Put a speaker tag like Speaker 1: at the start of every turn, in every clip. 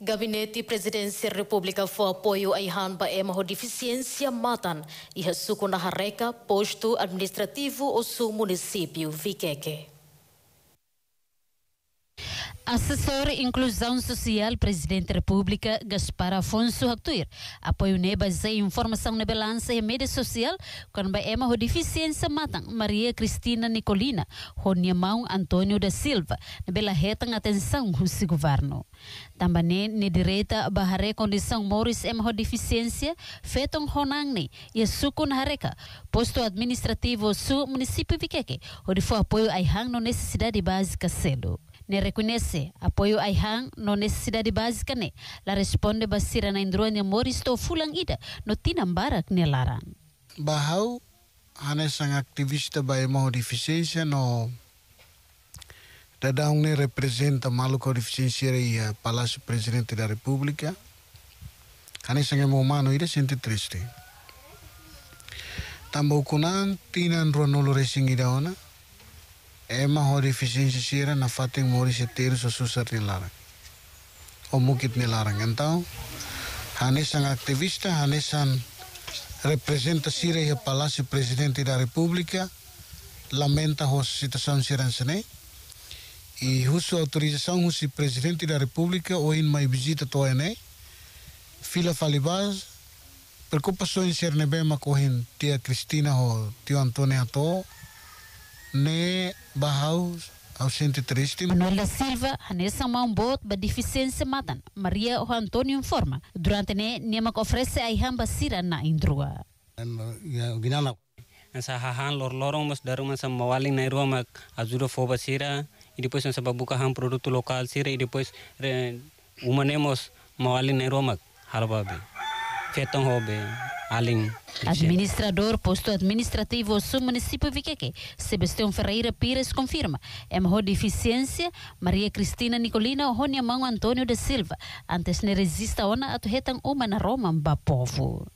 Speaker 1: Gabinete Presidensi República foi apoio a Ihanba Emaho Deficiência Matan e a Suco na Harreca, posto administrativo o sul município Viqueque. Assessor Inclusão Social, Presidente da República, Gaspar Afonso Actuir. Apoio Nebas e informação na balança e mídia social, quando é uma deficiência matam Maria Cristina Nicolina, Roniamão Antônio da Silva, na bela reta atenção o governo. Também na direita, barrare condição Morris é uma deficiência, feito honangne e suco na posto administrativo sul município Viqueque, onde foi apoio a necessidade básica selo. ne reconhece apoio ai hang no necessidade básica ne la responde basira na indrua ne mori sto fulang ida no tinambarak ne laran
Speaker 2: bahau ane sang aktivista bai mau deficiência no Dadang ne representa Maluco Deficiência e uh, Presidente da republika. Ane sang emo mano ida sente triste. Tambou kunan tinan ruanolo resing ida ona. Emma hori efisiensi sira na fating mori setir so susar ni larang. O mukit ni larang entau. Hanesan aktivista, hanesan representasi ya palasi presiden tidak republika. Lamenta hos situasi siran sene. I husu autorisasi husi presiden da republika oin mai visita to ene. Fila falibaz. Perkupa so in sirne bema kohin tia Cristina ho tio Antonia to. Ne barral ao 103. Manuela
Speaker 1: Silva, sama Mambot, Badificense Matan, Maria o Antonio informa. Durante ne, nema que oferece a Sira na Indrua.
Speaker 2: Ya, Ginana. Sa hahan lor lorong mas daruma mas mawaling na Indrua mak azuro foba Sira. E depois nós babuka ham produto lokal Sira e depois umanemos mawaling na Indrua mak halababe. Administrador
Speaker 1: posto administrativo do município Viqueque, Sebastião Ferreira Pires confirma. uma é deficiência, Maria Cristina Nicolina Roniamão Antônio da Silva. Antes ne resista ona atuhetan uma na Roma ba povo.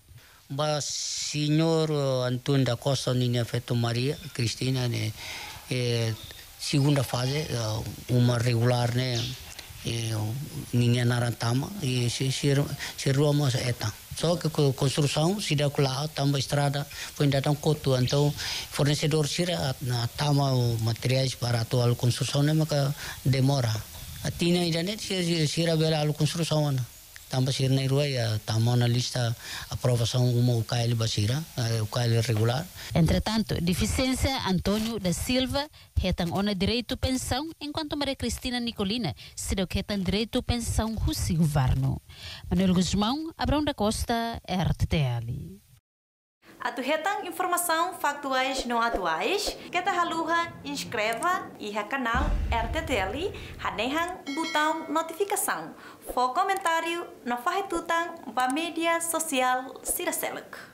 Speaker 3: Ba senhor eh, Antônio da Costa Nina Feto Maria Cristina, né? É, segunda fase, eh, uma regular, né? ninyanara tama e se se roma sa eta so que construção se deu lá tamba estrada foi ainda tão coto então fornecedor sira tama o materiais para atual construção né demora atina ainda né se se sira bela construção Tam Basira Neirueia, estamos eh, na lista aprovação uma UCAL Basira, UCAL regular. Entretanto,
Speaker 1: deficiência Antônio da Silva, retam é ona direito pensão, enquanto Maria Cristina Nicolina, se do retam é direito pensão Rússio Varno. Manuel Guzmão, Abrão da Costa, RTL aturretang informação factuais não atuais, que da haluha inscreva e ha canal RTTL hanehang botão notificação. For comentário na farretutang ba mídia social Siraselak.